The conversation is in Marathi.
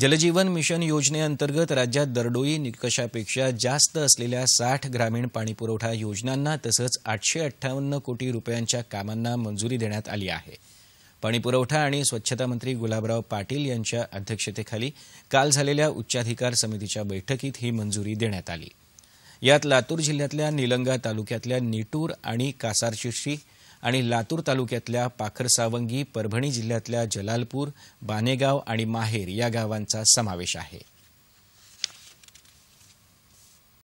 जलजीवन मिशन योजनेअंतर्गत राज्यात दरडोई निकषापेक्षा जास्त असलेल्या साठ ग्रामीण पाणीपुरवठा योजनांना तसंच आठशे अठ्ठावन्न कोटी रुपयांच्या कामांना मंजुरी देण्यात आली आहे पाणीपुरवठा आणि स्वच्छता मंत्री गुलाबराव पाटील यांच्या अध्यक्षतेखाली काल झालेल्या उच्चाधिकार समितीच्या बैठकीत ही मंजुरी देण्यात आली यात लातूर जिल्ह्यातल्या निलंगा तालुक्यातल्या निटूर आणि कासारशिर्शी आणि लातूर तालुक्यातल्या पाखरसावंगी परभणी जिल्ह्यातल्या जलालपूर बानेगाव आणि माहेर या गावांचा समावेश आहे